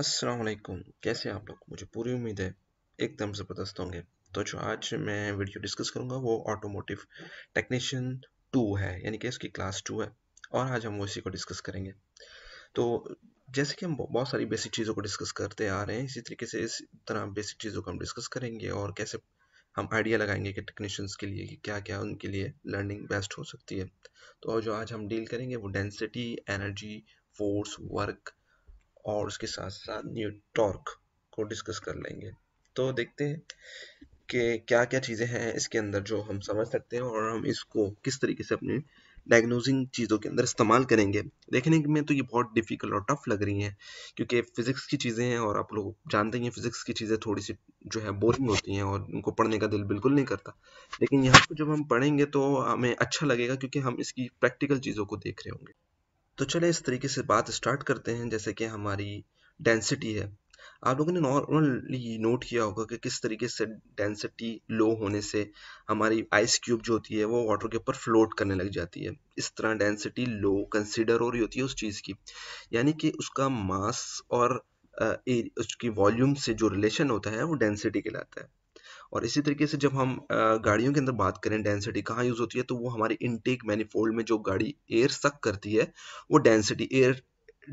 असलकुम कैसे आप लोग मुझे पूरी उम्मीद है एकदम ज़बरदस्त होंगे तो जो आज मैं वीडियो डिस्कस करूँगा वो ऑटोमोटिव टेक्नीशियन टू है यानी कि इसकी क्लास टू है और आज हम वो इसी को डिस्कस करेंगे तो जैसे कि हम बहुत सारी बेसिक चीज़ों को डिस्कस करते आ रहे हैं इसी तरीके से इस तरह बेसिक चीज़ों को हम डिस्कस करेंगे और कैसे हम आइडिया लगाएंगे कि टेक्नीशियंस के लिए कि क्या क्या उनके लिए लर्निंग बेस्ट हो सकती है तो जो आज हम डील करेंगे वो डेंसिटी एनर्जी फोर्स वर्क और उसके साथ साथ न्यू टॉर्क को डिस्कस कर लेंगे तो देखते हैं कि क्या क्या चीज़ें हैं इसके अंदर जो हम समझ सकते हैं और हम इसको किस तरीके से अपने डायग्नोजिंग चीज़ों के अंदर इस्तेमाल करेंगे देखने में तो ये बहुत डिफ़िकल्ट और टफ लग रही हैं क्योंकि फ़िज़िक्स की चीज़ें हैं और आप लोग जानते हैं फ़िज़िक्स की चीज़ें थोड़ी सी जो है बोरिंग होती हैं और उनको पढ़ने का दिल बिल्कुल नहीं करता लेकिन यहाँ पर जब हम पढ़ेंगे तो हमें अच्छा लगेगा क्योंकि हम इसकी प्रैक्टिकल चीज़ों को देख रहे होंगे तो चले इस तरीके से बात स्टार्ट करते हैं जैसे कि हमारी डेंसिटी है आप लोगों ने नॉर्मली नोट किया होगा कि किस तरीके से डेंसिटी लो होने से हमारी आइस क्यूब जो होती है वो वाटर के ऊपर फ्लोट करने लग जाती है इस तरह डेंसिटी लो कंसिडर हो रही होती है उस चीज़ की यानी कि उसका मास और ए, उसकी वॉल्यूम से जो रिलेशन होता है वो डेंसिटी कहलाता है और इसी तरीके से जब हम गाड़ियों के अंदर बात करें डेंसिटी कहाँ यूज़ होती है तो वो हमारी इनटेक मैनिफोल्ड में जो गाड़ी एयर सक करती है वो डेंसिटी एयर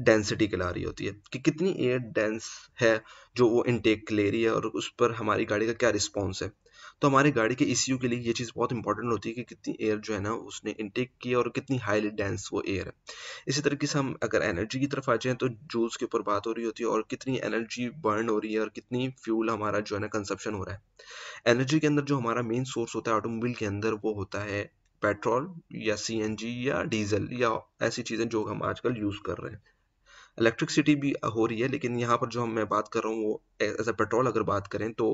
डेंसिटी ला रही होती है कि कितनी एयर डेंस है जो वो इनटेक ले रही है और उस पर हमारी गाड़ी का क्या रिस्पॉन्स है तो हमारे गाड़ी के ई e के लिए ये चीज़ बहुत इंपॉर्टेंट होती है कि कितनी एयर जो है ना उसने इनटेक की और कितनी हाईली डेंस वो एयर है इसी तरीके से हम अगर एनर्जी की तरफ आ जाएँ तो जूस के ऊपर बात हो रही होती है और कितनी एनर्जी बर्न हो रही है और कितनी फ्यूल हमारा जो है ना कंसप्शन हो रहा है एनर्जी के अंदर जो हमारा मेन सोर्स होता है ऑटोमोबाइल के अंदर वो होता है पेट्रोल या सी या डीजल या ऐसी चीज़ें जो हम आजकल यूज़ कर रहे हैं इलेक्ट्रिकसिटी भी हो रही है लेकिन यहाँ पर जो हम मैं बात कर रहा हूँ वो एज अ पेट्रोल अगर बात करें तो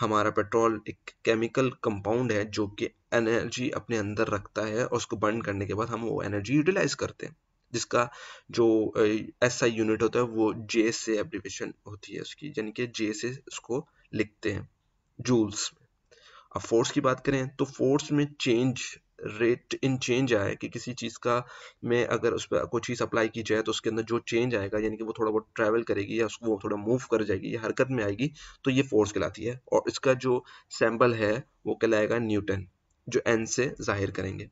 हमारा पेट्रोल एक केमिकल कंपाउंड है जो कि एनर्जी अपने अंदर रखता है और उसको बर्न करने के बाद हम वो एनर्जी यूटिलाइज करते हैं जिसका जो एस आई यूनिट होता है वो जे से एप्लीकेशन होती है उसकी यानी कि जे से उसको लिखते हैं जूल्स में अब फोर्स की बात करें तो फोर्स में चेंज रेट इन चेंज आए कि किसी चीज़ का में अगर उस पर कोई चीज़ अप्लाई की जाए तो उसके अंदर जो चेंज आएगा यानी कि वो थोड़ा बहुत ट्रैवल करेगी या उसको वो थोड़ा मूव कर जाएगी या हरकत में आएगी तो ये फोर्स कहलाती है और इसका जो सैम्पल है वो कहलाएगा न्यूटन जो एन से जाहिर करेंगे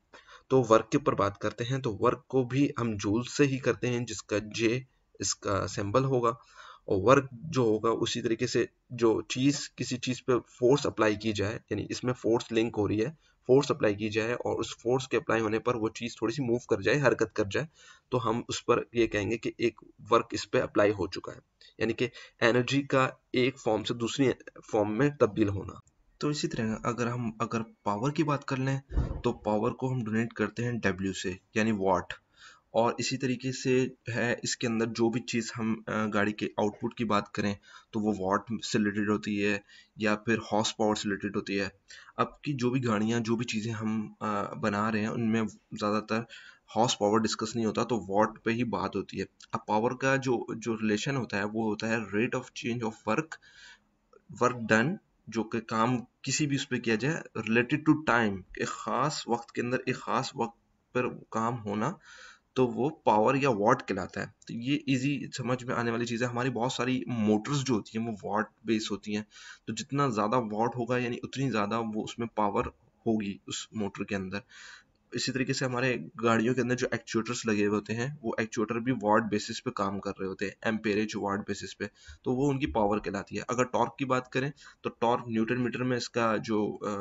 तो वर्क के ऊपर बात करते हैं तो वर्क को भी हम जूल से ही करते हैं जिसका जे इसका सैम्पल होगा और वर्क जो होगा उसी तरीके से जो चीज़ किसी चीज़ पे फोर्स अप्लाई की जाए यानी इसमें फोर्स लिंक हो रही है फोर्स अप्लाई की जाए और उस फोर्स के अप्लाई होने पर वो चीज़ थोड़ी सी मूव कर जाए हरकत कर जाए तो हम उस पर ये कहेंगे कि एक वर्क इस पर अप्लाई हो चुका है यानी कि एनर्जी का एक फॉर्म से दूसरी फॉर्म में तब्दील होना तो इसी तरह अगर हम अगर पावर की बात कर लें तो पावर को हम डोनेट करते हैं डब्ल्यू से यानी वाट और इसी तरीके से है इसके अंदर जो भी चीज़ हम गाड़ी के आउटपुट की बात करें तो वो वाट से रिलेटेड होती है या फिर हॉर्स पावर से रिलेटेड होती है अब की जो भी गाड़ियाँ जो भी चीज़ें हम बना रहे हैं उनमें ज़्यादातर हॉर्स पावर डिस्कस नहीं होता तो वॉट पे ही बात होती है अब पावर का जो जो रिलेशन होता है वो होता है rate of change of work work done जो कि काम किसी भी उस पर किया जाए रिलेटेड टू टाइम एक ख़ास वक्त के अंदर एक ख़ास वक्त पर काम होना तो वो पावर या वाट कहलाता है तो ये इजी समझ में आने वाली चीज़ है हमारी बहुत सारी मोटर्स जो होती हैं वो वाट बेस होती हैं तो जितना ज़्यादा वाट होगा यानी उतनी ज़्यादा वो उसमें पावर होगी उस मोटर के अंदर इसी तरीके से हमारे गाड़ियों के अंदर जो एक्चुएटर्स लगे हुए होते हैं वो एक्चुएटर भी वार्ड बेसिस पे काम कर रहे होते हैं एम्पेरेज वार्ड बेसिस पे तो वो उनकी पावर कहलाती है अगर टॉर्क की बात करें तो टॉर्क न्यूटन मीटर में इसका जो आ,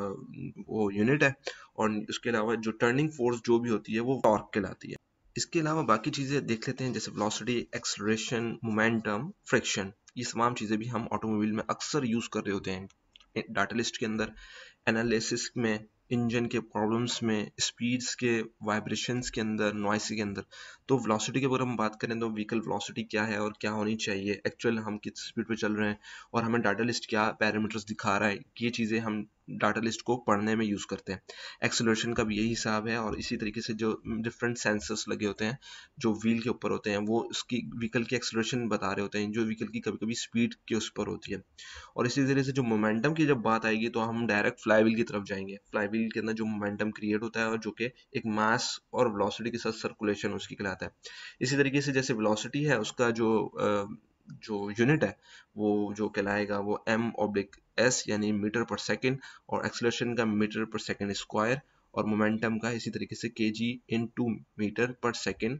वो यूनिट है और उसके अलावा जो टर्निंग फोर्स जो भी होती है वो टॉर्क कहलाती है इसके अलावा बाकी चीज़ें देख लेते हैं जैसे वेलोसिटी एक्सलरेशन मोमेंटम फ्रिक्शन ये तमाम चीज़ें भी हम ऑटोमोबाइल में अक्सर यूज़ कर रहे होते हैं डाटा लिस्ट के अंदर एनालिसिस में इंजन के प्रॉब्लम्स में स्पीड्स के वाइब्रेशंस के अंदर नॉइस के अंदर तो वेलोसिटी की अगर हम बात करें तो व्हीकल वेलोसिटी क्या है और क्या होनी चाहिए एक्चुअल हम किस स्पीड पे चल रहे हैं और हमें डाटा लिस्ट क्या पैरामीटर्स दिखा रहा है ये चीज़ें हम डाटा लिस्ट को पढ़ने में यूज़ करते हैं एक्सेलरेशन का भी यही हिसाब है और इसी तरीके से जो डिफरेंट सेंसर्स लगे होते हैं जो व्हील के ऊपर होते हैं वो उसकी व्हीकल की एक्सेलरेशन बता रहे होते हैं जो व्हीकल की कभी कभी स्पीड के उस पर होती है और इसी तरीके से जो मोमेंटम की जब बात आएगी तो हम डायरेक्ट फ्लाई व्हील की तरफ जाएंगे फ्लाई व्हील के अंदर जो मोमेंटम क्रिएट होता है और जो कि एक मास और वेलोसिटी के साथ सर्कुलेशन उसकी कहलाती जाता है इसी तरीके से जैसे वेलोसिटी है उसका जो जो यूनिट है वो जो कहलाएगा वो एम ऑब्लिक एस यानी मीटर पर सेकेंड और एक्सलेशन का मीटर पर सेकेंड स्क्वायर और मोमेंटम का इसी तरीके से K G into metre पर सेकेंड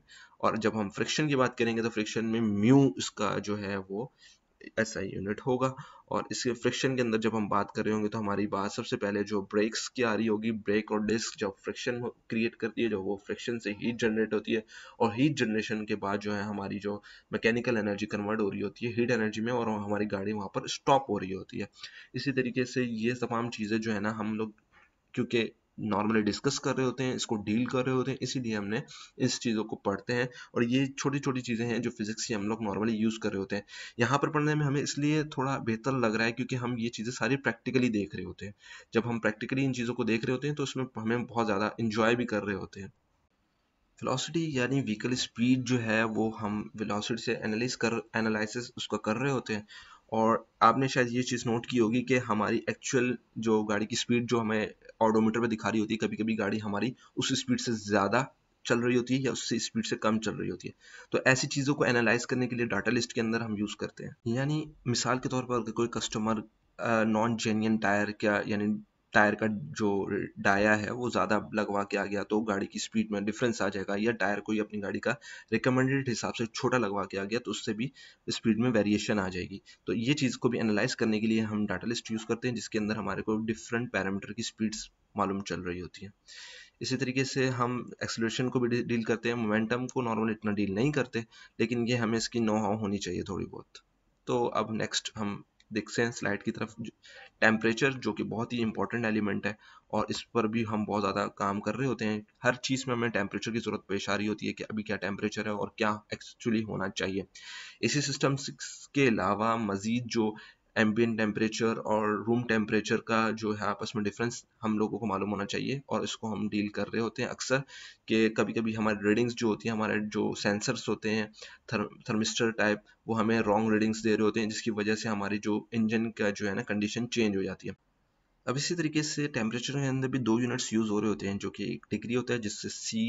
और जब हम फ्रिक्शन की बात करेंगे तो फ्रिक्शन में म्यू इसका जो है वो ऐसा यूनिट होगा और इसके फ्रिक्शन के अंदर जब हम बात कर रहे होंगे तो हमारी बात सबसे पहले जो ब्रेक्स की आ रही होगी ब्रेक और डिस्क जब फ्रिक्शन क्रिएट करती है जो वो फ्रिक्शन से हीट जनरेट होती है और हीट जनरेशन के बाद जो है हमारी जो मैकेनिकल एनर्जी कन्वर्ट हो रही होती है हीट एनर्जी में और हमारी गाड़ी वहाँ पर स्टॉप हो रही होती है इसी तरीके से ये तमाम चीज़ें जो है ना हम लोग क्योंकि नॉर्मली डिस्कस कर रहे होते हैं इसको डील कर रहे होते हैं इसीलिए हमने इस चीज़ों को पढ़ते हैं और ये छोटी छोटी चीज़ें हैं जो फिजिक्स की हम लोग नॉर्मली यूज़ कर रहे होते हैं यहाँ पर पढ़ने में हमें इसलिए थोड़ा बेहतर लग रहा है क्योंकि हम ये चीज़ें सारी प्रैक्टिकली देख रहे होते हैं जब हम प्रैक्टिकली इन चीज़ों को देख रहे होते हैं तो उसमें हमें बहुत ज़्यादा इन्जॉय भी कर रहे होते हैं वेलोसिटी यानी व्हीकल स्पीड जो है वो हम वेलोसिटी से एनालिस कर एनालिसिस उसका कर रहे होते हैं और आपने शायद ये चीज़ नोट की होगी कि हमारी एक्चुअल जो गाड़ी की स्पीड जो हमें ऑडोमीटर पर दिखा रही होती है कभी कभी गाड़ी हमारी उस स्पीड से ज़्यादा चल रही होती है या उससे स्पीड से कम चल रही होती है तो ऐसी चीज़ों को एनालाइज करने के लिए डाटा लिस्ट के अंदर हम यूज़ करते हैं यानी मिसाल के तौर पर अगर कोई कस्टमर नॉन जेन्यन टायर क्या यानी टायर का जो डाया है वो ज़्यादा लगवा के आ गया तो गाड़ी की स्पीड में डिफरेंस आ जाएगा या टायर कोई अपनी गाड़ी का रिकमेंडेड हिसाब से छोटा लगवा के आ गया तो उससे भी स्पीड में वेरिएशन आ जाएगी तो ये चीज़ को भी एनालाइज करने के लिए हम डाटा लिस्ट यूज़ करते हैं जिसके अंदर हमारे को डिफरेंट पैरामीटर की स्पीड्स मालूम चल रही होती है इसी तरीके से हम एक्सलेशन को भी डील करते हैं मोमेंटम को नॉर्मल इतना डील नहीं करते लेकिन ये हमें इसकी नो हाउ होनी चाहिए थोड़ी बहुत तो अब नेक्स्ट हम देखते हैं स्लाइड की तरफ टेम्परेचर जो कि बहुत ही इंपॉर्टेंट एलिमेंट है और इस पर भी हम बहुत ज़्यादा काम कर रहे होते हैं हर चीज़ में हमें टेम्परेचर की ज़रूरत पेश आ रही होती है कि अभी क्या टेम्परेचर है और क्या एक्चुअली होना चाहिए इसी सिस्टम के अलावा मज़ीद जो एम्बियन टेम्परेचर और रूम टेम्परेचर का जो है आपस में डिफरेंस हम लोगों को मालूम होना चाहिए और इसको हम डील कर रहे होते हैं अक्सर कि कभी कभी हमारे रीडिंग्स जो होती हैं हमारे जो सेंसर्स होते हैं थर्म थर्मिस्टर टाइप वो हमें रॉन्ग रीडिंग्स दे रहे होते हैं जिसकी वजह से हमारी जो इंजन का जो है ना कंडीशन चेंज हो जाती है अब इसी तरीके से टेम्परेचर के अंदर भी दो यूनिट्स यूज़ हो रहे होते हैं जो कि एक डिग्री होता है जिससे सी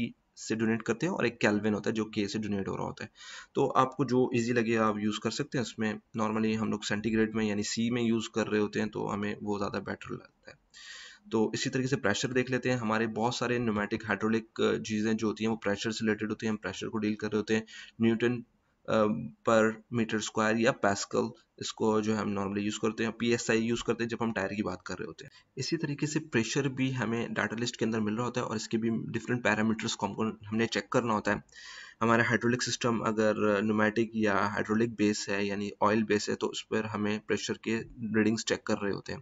से डोनेट करते हैं और एक कैलविन होता है जो के से डोनेट हो रहा होता है तो आपको जो इजी लगे आप यूज़ कर सकते हैं उसमें नॉर्मली हम लोग सेंटीग्रेड में यानी सी में यूज़ कर रहे होते हैं तो हमें वो ज़्यादा बेटर लगता है तो इसी तरीके से प्रेशर देख लेते हैं हमारे बहुत सारे न्यूमेटिक हाइड्रोलिक चीज़ें जो होती हैं वो प्रेशर से रिलेटेड होती हैं हम प्रेशर को डील कर रहे होते हैं न्यूटन पर मीटर स्क्वायर या पैस्कल इसको जो हम नॉर्मली यूज़ करते हैं पी एस आई यूज़ करते हैं जब हम टायर की बात कर रहे होते हैं इसी तरीके से प्रेशर भी हमें डाटा लिस्ट के अंदर मिल रहा होता है और इसके भी डिफरेंट पैरामीटर्स को हमको हमने चेक करना होता है हमारा हाइड्रोलिक सिस्टम अगर न्यूमेटिक या हाइड्रोलिक बेस है यानी ऑयल बेस है तो उस पर हमें प्रेशर के रीडिंग्स चेक कर रहे होते हैं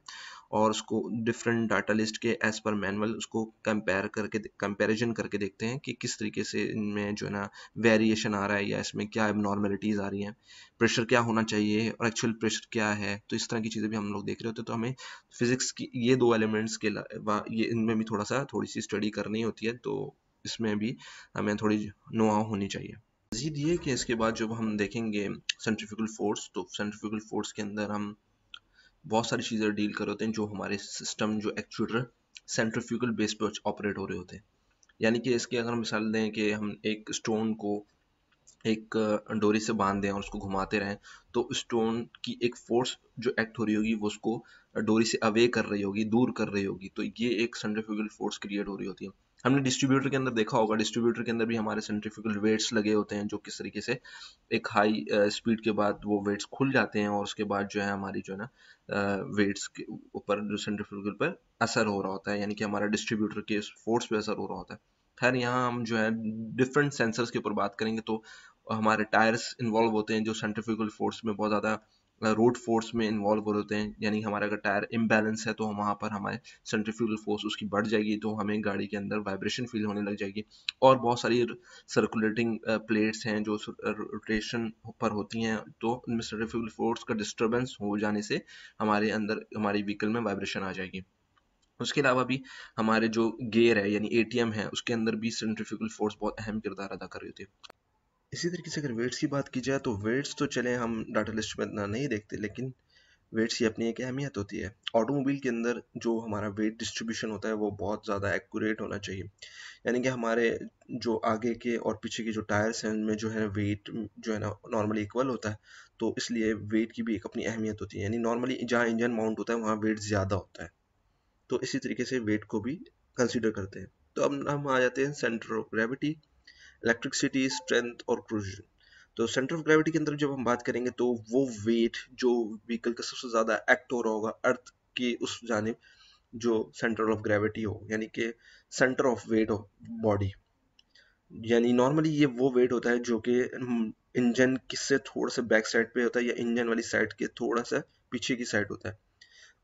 और उसको डिफरेंट डाटा लिस्ट के एज पर मैनुअल उसको कंपेयर करके कंपेरिजन करके देखते हैं कि किस तरीके से इनमें जो है ना वेरिएशन आ रहा है या इसमें क्या एबनॉर्मेलिटीज़ आ रही हैं प्रेशर क्या होना चाहिए और एक्चुअल प्रेशर क्या है तो इस तरह की चीज़ें भी हम लोग देख रहे होते हैं तो हमें फिजिक्स की ये दो एलिमेंट्स के ये इनमें भी थोड़ा सा थोड़ी सी स्टडी करनी होती है तो इसमें भी हमें थोड़ी नुआ होनी चाहिए मजीद ये कि इसके बाद जब हम देखेंगे सेंट्रिफिकल फोर्स तो सेंट्रिफिकल फोर्स के अंदर हम बहुत सारी चीज़ें डील कर रहे होते हैं जो हमारे सिस्टम जो एक्चुएटर सेंट्रोफ्यूगल बेस पर ऑपरेट हो रहे होते हैं यानी कि इसकी अगर हम मिसाल दें कि हम एक स्टोन को एक डोरी से बांध दें और उसको घुमाते रहें तो स्टोन की एक फोर्स जो एक्ट हो रही होगी वो उसको डोरी से अवे कर रही होगी दूर कर रही होगी तो ये एक सेंट्रोफ्यूगल फोर्स क्रिएट हो रही होती है हमने डिस्ट्रीब्यूटर के अंदर देखा होगा डिस्ट्रीब्यूटर के अंदर भी हमारे सेंट्रिफिकल वेट्स लगे होते हैं जो किस तरीके से एक हाई स्पीड के बाद वो वेट्स खुल जाते हैं और उसके बाद जो है हमारी जो है ना वेट्स के ऊपर जो सेंट्रिफिकल पर असर हो रहा होता है यानी कि हमारा डिस्ट्रीब्यूटर के फोर्स पर असर हो रहा होता है खैर यहाँ हम जो है डिफरेंट सेंसर्स के ऊपर बात करेंगे तो हमारे टायर्स इन्वॉल्व होते हैं जो सेंट्रिफिकल फोर्स में बहुत ज़्यादा रोड मतलब फोर्स में इन्वॉल्व हो जाते हैं यानी हमारा अगर टायर इम्बेलेंस है तो हम वहाँ पर हमारे सेंट्रीफ्यूगल फोर्स उसकी बढ़ जाएगी तो हमें गाड़ी के अंदर वाइब्रेशन फील होने लग जाएगी और बहुत सारी सर्कुलेटिंग प्लेट्स हैं जो रोटेशन पर होती हैं तो उनमें सेंट्रीफ्यूगल फोर्स का डिस्टर्बेंस हो जाने से हमारे अंदर हमारी व्हीकल में वाइब्रेशन आ जाएगी उसके अलावा भी हमारे जो गेयर है यानी एम है उसके अंदर भी सेंट्रीफ्यूगल फोर्स बहुत अहम किरदार अदा कर रही होती है इसी तरीके से अगर वेट्स की बात की जाए तो वेट्स तो चले हम डाटा लिस्ट में इतना नहीं देखते लेकिन वेट्स की अपनी एक अहमियत होती है ऑटोमोबाइल के अंदर जो हमारा वेट डिस्ट्रीब्यूशन होता है वो बहुत ज़्यादा एक्यूरेट होना चाहिए यानी कि हमारे जो आगे के और पीछे के जो टायर्स हैं उनमें जो है वेट जो है ना नॉर्मली इक्वल होता है तो इसलिए वेट की भी एक अपनी अहमियत होती है यानी नॉर्मली जहाँ इंजन माउंट होता है वहाँ वेट ज़्यादा होता है तो इसी तरीके से वेट को भी कंसिडर करते हैं तो अब हम आ जाते हैं centre of gravity electricity strength और क्रूजन तो सेंटर ऑफ ग्रेविटी के अंदर जब हम बात करेंगे तो वो वेट जो व्हीकल का सबसे ज़्यादा एक्ट हो रहा होगा अर्थ की उस जानब जो सेंटर ऑफ ग्रेविटी हो यानी कि centre of weight of body यानी नॉर्मली ये वो वेट होता है जो कि इंजन किससे थोड़ा सा बैक साइड पे होता है या इंजन वाली साइड के थोड़ा सा पीछे की साइड होता है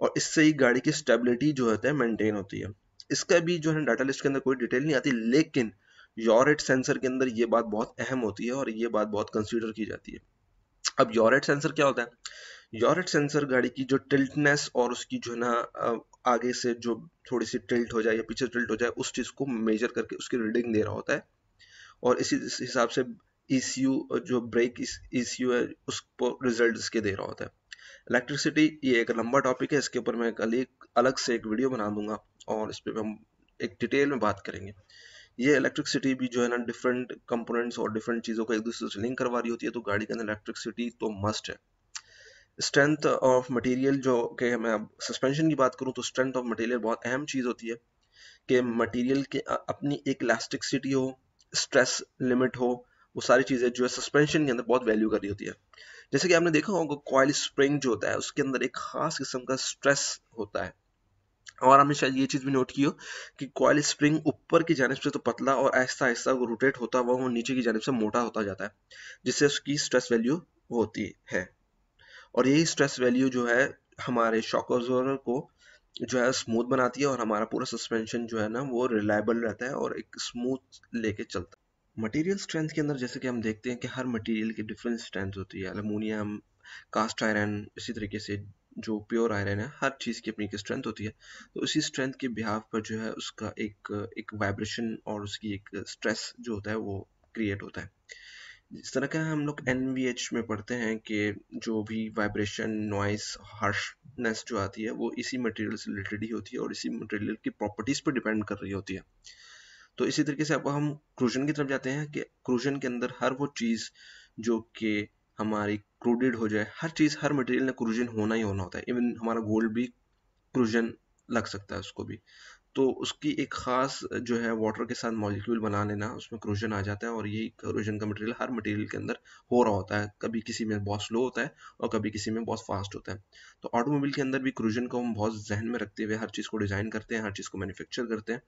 और इससे ही गाड़ी की स्टेबिलिटी जो होता है मेंटेन होती है इसका भी जो है डाटा लिस्ट के अंदर कोई डिटेल नहीं आती लेकिन योरेट सेंसर के अंदर ये बात बहुत अहम होती है और ये बात बहुत कंसिडर की जाती है अब योरेट सेंसर क्या होता है योरेट सेंसर गाड़ी की जो टिल्टनेस और उसकी जो है ना आगे से जो थोड़ी सी टिल्ट हो जाए या पीछे टिल्ट हो जाए उस चीज़ को मेजर करके उसकी रीडिंग दे रहा होता है और इसी हिसाब से ईसीयू जो ब्रेक यू है उसको रिजल्ट इसके दे रहा होता है इलेक्ट्रिसिटी ये एक लंबा टॉपिक है इसके ऊपर मैं कल एक अलग से एक वीडियो बना दूंगा और इस पर हम एक डिटेल में बात करेंगे ये इलेक्ट्रिसिटी भी जो है ना डिफरेंट कंपोनेंट्स और डिफरेंट चीज़ों को एक दूसरे से लिंक करवा रही होती है तो गाड़ी के अंदर इलेक्ट्रिसिटी तो मस्ट है स्ट्रेंथ ऑफ मटेरियल जो कि मैं अब सस्पेंशन की बात करूं तो स्ट्रेंथ ऑफ मटेरियल बहुत अहम चीज़ होती है कि मटेरियल के अपनी एक इलास्टिकसिटी हो स्ट्रेस लिमिट हो वो सारी चीज़ें जो है सस्पेंशन के अंदर बहुत वैल्यू कर रही होती है जैसे कि आपने देखा होगा कॉयल स्प्रिंग जो होता है उसके अंदर एक खास किस्म का स्ट्रेस होता है और हमने शायद ये चीज़ भी नोट की हो कि कॉयल स्प्रिंग ऊपर की जानब से तो पतला और आहिस्ता आहिस्ता वो रोटेट होता हुआ वो नीचे की जानब से मोटा होता जाता है जिससे उसकी स्ट्रेस वैल्यू होती है और यही स्ट्रेस वैल्यू जो है हमारे शॉक ऑब्जर्वर को जो है स्मूथ बनाती है और हमारा पूरा सस्पेंशन जो है ना वो रिलायबल रहता है और एक स्मूथ लेके चलता है मटेरियल स्ट्रेंथ के अंदर जैसे कि हम देखते हैं कि हर मटेरियल की डिफरेंट स्ट्रेंथ होती है अलमोनियम कास्ट आयरन इसी तरीके से जो प्योर आयरन है हर चीज़ की अपनी एक स्ट्रेंथ होती है तो उसी स्ट्रेंथ के बिहाफ पर जो है उसका एक एक वाइब्रेशन और उसकी एक स्ट्रेस जो होता है वो क्रिएट होता है इस तरह का हम लोग एन में पढ़ते हैं कि जो भी वाइब्रेशन नॉइस हार्शनेस जो आती है वो इसी मटेरियल से रिलेटेड ही होती है और इसी मटेरियल की प्रॉपर्टीज़ पर डिपेंड कर रही होती है तो इसी तरीके से अब हम क्रूजन की तरफ जाते हैं कि क्रूजन के अंदर हर वो चीज़ जो कि हमारी क्रूडेड हो जाए हर चीज़ हर मटेरियल ने क्रूजन होना ही होना होता है इवन हमारा गोल्ड भी क्रूजन लग सकता है उसको भी तो उसकी एक ख़ास जो है वाटर के साथ मॉलिक्यूल बना लेना उसमें क्रोजन आ जाता है और यही क्रोजन का मटेरियल हर मटेरियल के अंदर हो रहा होता है कभी किसी में बहुत स्लो होता है और कभी किसी में बहुत फास्ट होता है तो ऑटोमोबाइल के अंदर भी क्रोजन को हम बहुत जहन में रखते हुए हर चीज़ को डिज़ाइन करते हैं हर चीज़ को मैन्युफैक्चर करते हैं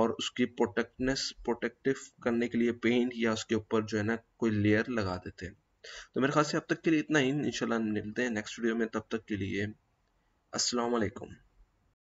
और उसकी प्रोटेक्टनेस प्रोटेक्टिव करने के लिए पेंट या उसके ऊपर जो है ना कोई लेयर लगा देते हैं तो मेरे ख्याल से अब तक के लिए इतना ही इंशाल्लाह मिलते हैं नेक्स्ट वीडियो में तब तक के लिए वालेकुम